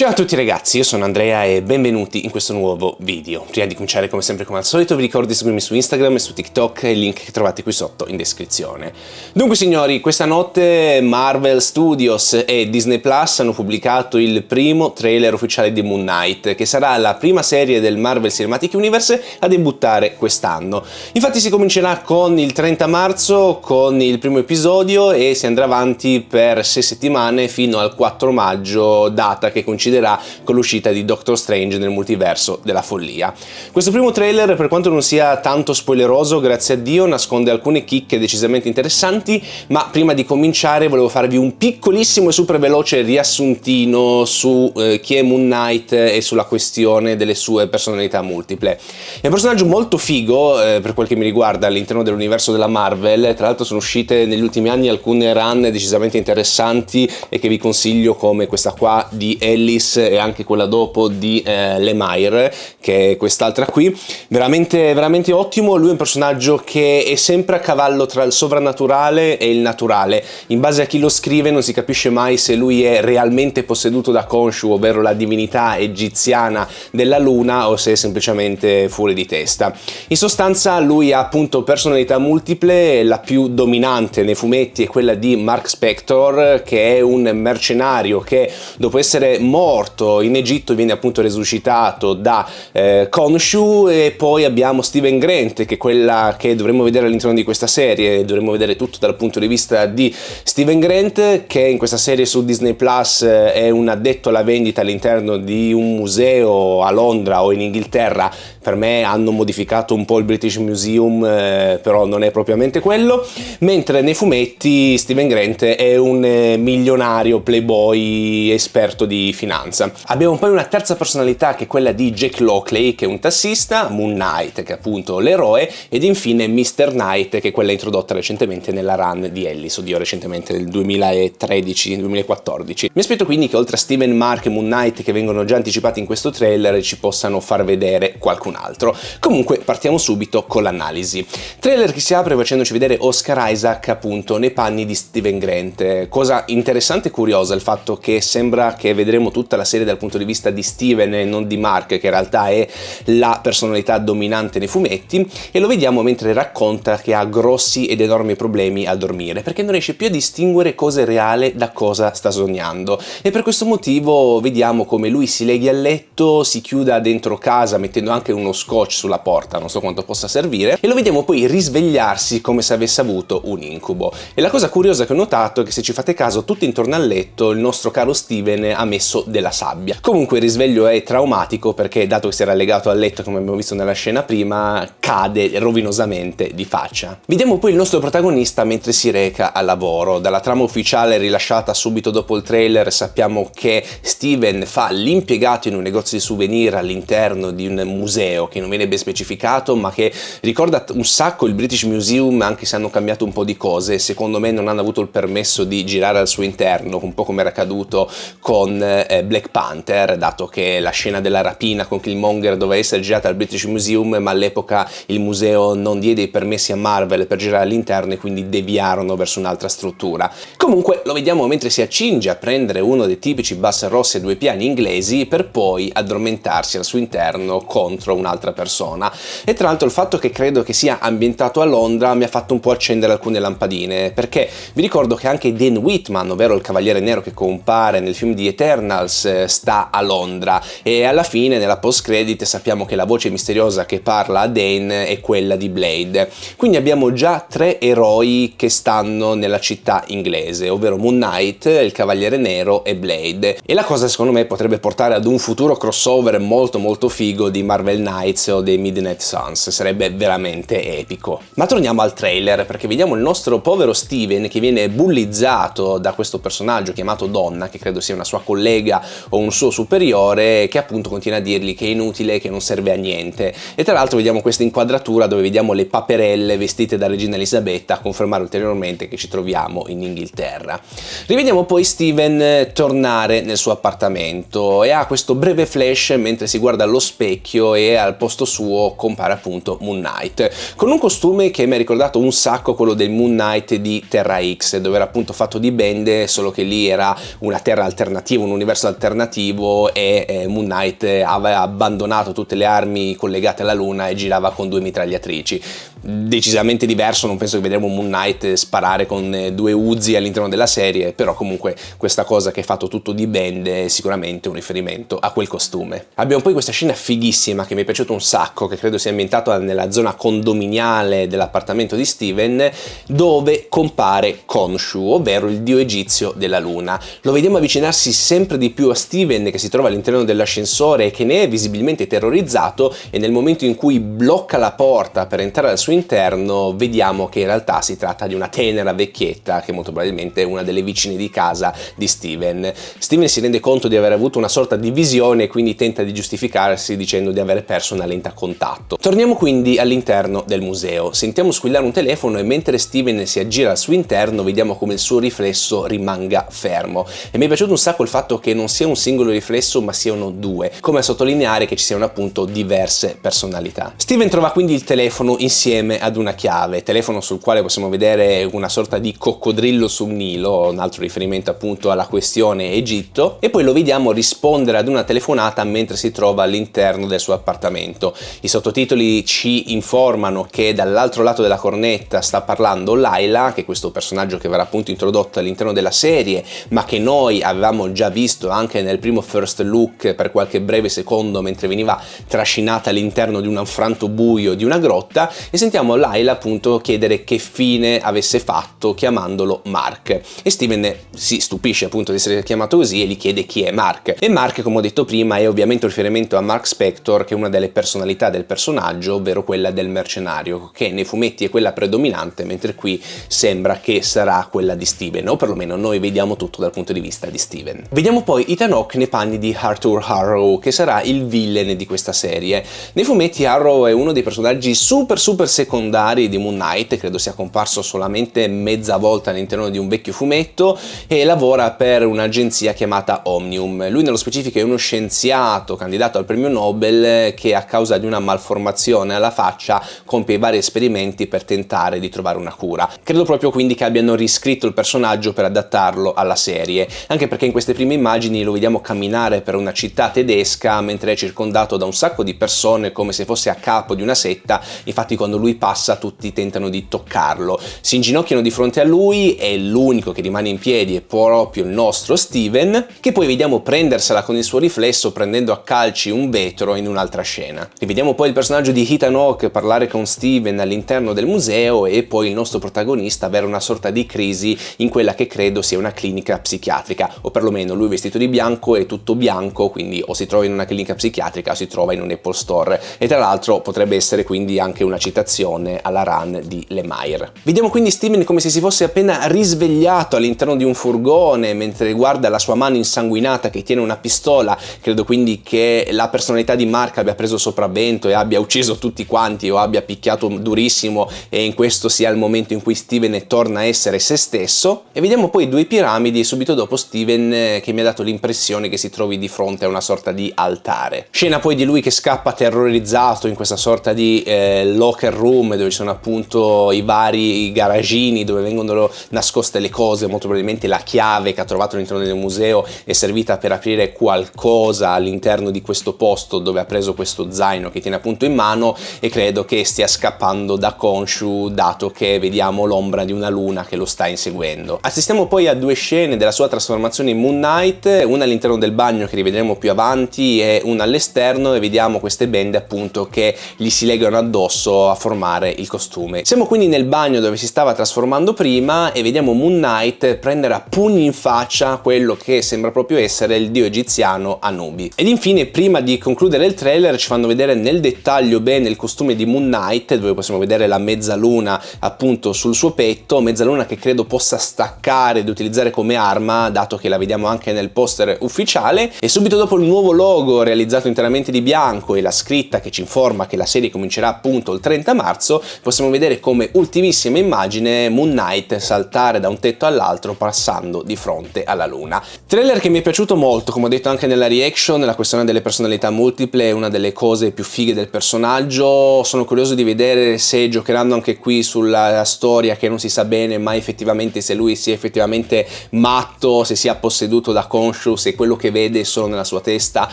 Ciao a tutti ragazzi, io sono Andrea e benvenuti in questo nuovo video. Prima di cominciare come sempre come al solito vi ricordo di seguirmi su Instagram e su TikTok, il link che trovate qui sotto in descrizione. Dunque signori, questa notte Marvel Studios e Disney Plus hanno pubblicato il primo trailer ufficiale di Moon Knight, che sarà la prima serie del Marvel Cinematic Universe a debuttare quest'anno. Infatti si comincerà con il 30 marzo con il primo episodio e si andrà avanti per 6 settimane fino al 4 maggio, data che coincide succederà con l'uscita di Doctor Strange nel multiverso della follia. Questo primo trailer, per quanto non sia tanto spoileroso, grazie a Dio, nasconde alcune chicche decisamente interessanti, ma prima di cominciare volevo farvi un piccolissimo e super veloce riassuntino su eh, chi è Moon Knight e sulla questione delle sue personalità multiple. È un personaggio molto figo, eh, per quel che mi riguarda, all'interno dell'universo della Marvel, tra l'altro sono uscite negli ultimi anni alcune run decisamente interessanti e che vi consiglio come questa qua di Ellie Davis e anche quella dopo di eh, Lemire, che è quest'altra qui. Veramente, veramente ottimo. Lui è un personaggio che è sempre a cavallo tra il sovrannaturale e il naturale. In base a chi lo scrive, non si capisce mai se lui è realmente posseduto da Khonshu, ovvero la divinità egiziana della luna, o se è semplicemente fuori di testa. In sostanza, lui ha appunto personalità multiple, la più dominante nei fumetti è quella di Mark Spector, che è un mercenario che dopo essere molto morto, in Egitto viene appunto resuscitato da eh, Khonshu e poi abbiamo Steven Grant che è quella che dovremmo vedere all'interno di questa serie, dovremmo vedere tutto dal punto di vista di Steven Grant che in questa serie su Disney Plus eh, è un addetto alla vendita all'interno di un museo a Londra o in Inghilterra per me hanno modificato un po' il British Museum, eh, però non è propriamente quello, mentre nei fumetti Steven Grant è un eh, milionario playboy esperto di finanza. Abbiamo poi una terza personalità che è quella di Jack Lockley, che è un tassista, Moon Knight, che è appunto l'eroe, ed infine Mr. Knight, che è quella introdotta recentemente nella run di Ellis, oddio recentemente nel 2013-2014. Mi aspetto quindi che oltre a Steven Mark e Moon Knight che vengono già anticipati in questo trailer ci possano far vedere qualcuno qualcun altro. Comunque partiamo subito con l'analisi. Trailer che si apre facendoci vedere Oscar Isaac appunto nei panni di Steven Grant. Cosa interessante e curiosa il fatto che sembra che vedremo tutta la serie dal punto di vista di Steven e non di Mark che in realtà è la personalità dominante nei fumetti e lo vediamo mentre racconta che ha grossi ed enormi problemi a dormire perché non riesce più a distinguere cosa è reale da cosa sta sognando e per questo motivo vediamo come lui si leghi a letto, si chiuda dentro casa mettendo anche un uno scotch sulla porta, non so quanto possa servire, e lo vediamo poi risvegliarsi come se avesse avuto un incubo. E la cosa curiosa che ho notato è che se ci fate caso, tutto intorno al letto il nostro caro Steven ha messo della sabbia. Comunque il risveglio è traumatico perché dato che si era legato al letto come abbiamo visto nella scena prima, cade rovinosamente di faccia. Vediamo poi il nostro protagonista mentre si reca al lavoro. Dalla trama ufficiale rilasciata subito dopo il trailer sappiamo che Steven fa l'impiegato in un negozio di souvenir all'interno di un museo museo che non viene ben specificato ma che ricorda un sacco il British Museum anche se hanno cambiato un po' di cose secondo me non hanno avuto il permesso di girare al suo interno un po' come era accaduto con eh, Black Panther dato che la scena della rapina con Killmonger doveva essere girata al British Museum ma all'epoca il museo non diede i permessi a Marvel per girare all'interno e quindi deviarono verso un'altra struttura comunque lo vediamo mentre si accinge a prendere uno dei tipici bus rossi a due piani inglesi per poi addormentarsi al suo interno contro un'altra persona. E tra l'altro il fatto che credo che sia ambientato a Londra mi ha fatto un po' accendere alcune lampadine, perché vi ricordo che anche Dan Whitman, ovvero il Cavaliere Nero che compare nel film di Eternals, eh, sta a Londra e alla fine nella post credit sappiamo che la voce misteriosa che parla a Dan è quella di Blade. Quindi abbiamo già tre eroi che stanno nella città inglese, ovvero Moon Knight, il Cavaliere Nero e Blade. E la cosa secondo me potrebbe portare ad un futuro crossover molto molto figo di Marvel Knight Nights o dei Midnight Suns, sarebbe veramente epico. Ma torniamo al trailer perché vediamo il nostro povero Steven che viene bullizzato da questo personaggio chiamato Donna, che credo sia una sua collega o un suo superiore, che appunto continua a dirgli che è inutile, che non serve a niente. E tra l'altro vediamo questa inquadratura dove vediamo le paperelle vestite da regina Elisabetta a confermare ulteriormente che ci troviamo in Inghilterra. Rivediamo poi Steven tornare nel suo appartamento e ha questo breve flash mentre si guarda allo specchio e al posto suo compare appunto Moon Knight, con un costume che mi ha ricordato un sacco quello del Moon Knight di Terra X, dove era appunto fatto di bende, solo che lì era una terra alternativa, un universo alternativo e eh, Moon Knight aveva abbandonato tutte le armi collegate alla luna e girava con due mitragliatrici. Decisamente diverso, non penso che vedremo Moon Knight sparare con eh, due Uzi all'interno della serie, però comunque questa cosa che è fatto tutto di bende è sicuramente un riferimento a quel costume. Abbiamo poi questa scena fighissima che mi è piaciuto un sacco, che credo sia ambientato nella zona condominiale dell'appartamento di Steven, dove compare Khonshu, ovvero il dio egizio della luna. Lo vediamo avvicinarsi sempre di più a Steven che si trova all'interno dell'ascensore e che ne è visibilmente terrorizzato e nel momento in cui blocca la porta per entrare al suo interno vediamo che in realtà si tratta di una tenera vecchietta che molto probabilmente è una delle vicine di casa di Steven. Steven si rende conto di aver avuto una sorta di visione e quindi tenta di giustificarsi dicendo di aver perso attraverso una lente a contatto. Torniamo quindi all'interno del museo. Sentiamo squillare un telefono e mentre Steven si aggira al suo interno vediamo come il suo riflesso rimanga fermo. E mi è piaciuto un sacco il fatto che non sia un singolo riflesso ma siano due, come a sottolineare che ci siano appunto diverse personalità. Steven trova quindi il telefono insieme ad una chiave, telefono sul quale possiamo vedere una sorta di coccodrillo sul Nilo, un altro riferimento appunto alla questione Egitto, e poi lo vediamo rispondere ad una telefonata mentre si trova all'interno del suo appartamento appartamento. I sottotitoli ci informano che dall'altro lato della cornetta sta parlando Laila, che è questo personaggio che verrà appunto introdotto all'interno della serie, ma che noi avevamo già visto anche nel primo first look per qualche breve secondo mentre veniva trascinata all'interno di un anfranto buio di una grotta e sentiamo Laila appunto chiedere che fine avesse fatto chiamandolo Mark. E Steven si stupisce appunto di essere chiamato così e gli chiede chi è Mark. E Mark, come ho detto prima, è ovviamente un riferimento a Mark Spector, che è una delle personalità del personaggio, ovvero quella del mercenario, che nei fumetti è quella predominante, mentre qui sembra che sarà quella di Steven, o perlomeno noi vediamo tutto dal punto di vista di Steven. Vediamo poi Ethan Hawke nei panni di Arthur Harrow, che sarà il villain di questa serie. Nei fumetti Harrow è uno dei personaggi super super secondari di Moon Knight, credo sia comparso solamente mezza volta all'interno di un vecchio fumetto, e lavora per un'agenzia chiamata Omnium. Lui nello specifico è uno scienziato candidato al premio Nobel che a causa di una malformazione alla faccia compie vari esperimenti per tentare di trovare una cura. Credo proprio quindi che abbiano riscritto il personaggio per adattarlo alla serie, anche perché in queste prime immagini lo vediamo camminare per una città tedesca mentre è circondato da un sacco di persone come se fosse a capo di una setta, infatti quando lui passa tutti tentano di toccarlo. Si inginocchiano di fronte a lui e l'unico che rimane in piedi è proprio il nostro Steven, che poi vediamo prendersela con il suo riflesso prendendo a calci un vetro in un'altra città scena. Rivediamo poi il personaggio di Ethan Hawke parlare con Steven all'interno del museo e poi il nostro protagonista avere una sorta di crisi in quella che credo sia una clinica psichiatrica, o perlomeno lui vestito di bianco e tutto bianco, quindi o si trova in una clinica psichiatrica o si trova in un Apple Store. E tra l'altro potrebbe essere quindi anche una citazione alla run di Lemire. Vediamo quindi Steven come se si fosse appena risvegliato all'interno di un furgone mentre guarda la sua mano insanguinata che tiene una pistola, credo quindi che la personalità di Mark abbia preso sopravvento e abbia ucciso tutti quanti o abbia picchiato durissimo e in questo sia il momento in cui Steven torna a essere se stesso e vediamo poi due piramidi subito dopo Steven eh, che mi ha dato l'impressione che si trovi di fronte a una sorta di altare. Scena poi di lui che scappa terrorizzato in questa sorta di eh, locker room dove ci sono appunto i vari garagini dove vengono nascoste le cose, molto probabilmente la chiave che ha trovato all'interno del museo è servita per aprire qualcosa all'interno di questo posto dove ha preso questo questo zaino che tiene appunto in mano e credo che stia scappando da Konshu dato che vediamo l'ombra di una luna che lo sta inseguendo. Assistiamo poi a due scene della sua trasformazione in Moon Knight, una all'interno del bagno che rivedremo più avanti e una all'esterno e vediamo queste bende appunto che gli si legano addosso a formare il costume. Siamo quindi nel bagno dove si stava trasformando prima e vediamo Moon Knight prendere a pugni in faccia quello che sembra proprio essere il dio egiziano Anubi. Ed infine prima di concludere il trailer ci fanno vedere nel dettaglio bene il costume di Moon Knight dove possiamo vedere la mezzaluna appunto sul suo petto, mezzaluna che credo possa staccare ed utilizzare come arma dato che la vediamo anche nel poster ufficiale e subito dopo il nuovo logo realizzato interamente di bianco e la scritta che ci informa che la serie comincerà appunto il 30 marzo possiamo vedere come ultimissima immagine Moon Knight saltare da un tetto all'altro passando di fronte alla luna. Trailer che mi è piaciuto molto come ho detto anche nella reaction la questione delle personalità multiple è una delle delle cose più fighe del personaggio. Sono curioso di vedere se giocheranno anche qui sulla storia che non si sa bene ma effettivamente se lui sia effettivamente matto, se sia posseduto da Khonshu, se quello che vede è solo nella sua testa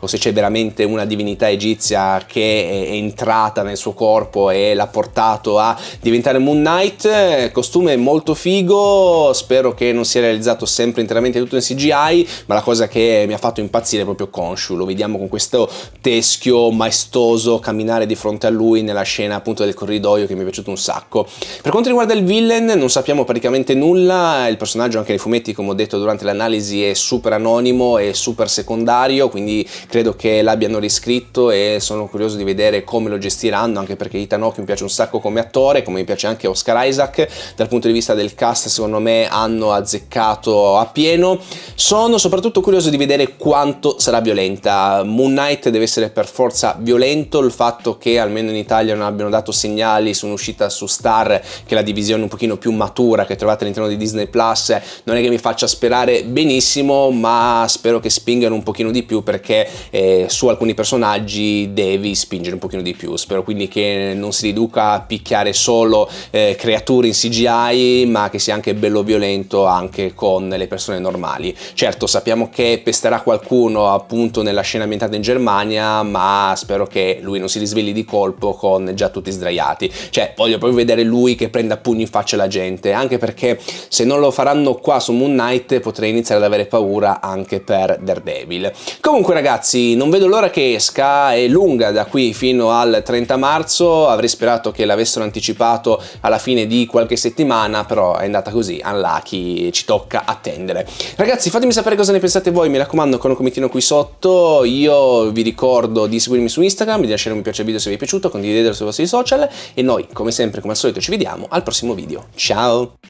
o se c'è veramente una divinità egizia che è entrata nel suo corpo e l'ha portato a diventare Moon Knight. Costume molto figo, spero che non sia realizzato sempre interamente tutto in CGI, ma la cosa che mi ha fatto impazzire è proprio Khonshu. Lo vediamo con questo teschio maestoso camminare di fronte a lui nella scena appunto del corridoio che mi è piaciuto un sacco. Per quanto riguarda il villain non sappiamo praticamente nulla, il personaggio anche nei fumetti come ho detto durante l'analisi è super anonimo e super secondario, quindi credo che l'abbiano riscritto e sono curioso di vedere come lo gestiranno, anche perché Ethan Hawke mi piace un sacco come attore, come mi piace anche Oscar Isaac, dal punto di vista del cast secondo me hanno azzeccato a pieno. Sono soprattutto curioso di vedere quanto sarà violenta, Moon Knight deve essere per forza forza violento il fatto che almeno in Italia non abbiano dato segnali su un'uscita su Star che è la divisione un pochino più matura che trovate all'interno di Disney Plus non è che mi faccia sperare benissimo ma spero che spingano un pochino di più perché eh, su alcuni personaggi devi spingere un pochino di più spero quindi che non si riduca a picchiare solo eh, creature in CGI ma che sia anche bello violento anche con le persone normali certo sappiamo che pesterà qualcuno appunto nella scena ambientata in Germania ma spero che lui non si risvegli di colpo con già tutti sdraiati. Cioè, voglio proprio vedere lui che prenda pugni in faccia la gente, anche perché se non lo faranno qua su Moon Knight potrei iniziare ad avere paura anche per Daredevil. Comunque ragazzi, non vedo l'ora che esca, è lunga da qui fino al 30 marzo, avrei sperato che l'avessero anticipato alla fine di qualche settimana, però è andata così, unlucky, ci tocca attendere. Ragazzi, fatemi sapere cosa ne pensate voi, mi raccomando con un commentino qui sotto, io vi ricordo di seguire seguirmi su Instagram, di lasciare un mi piace al video se vi è piaciuto, condividetelo sui vostri social e noi, come sempre, come al solito, ci vediamo al prossimo video. Ciao!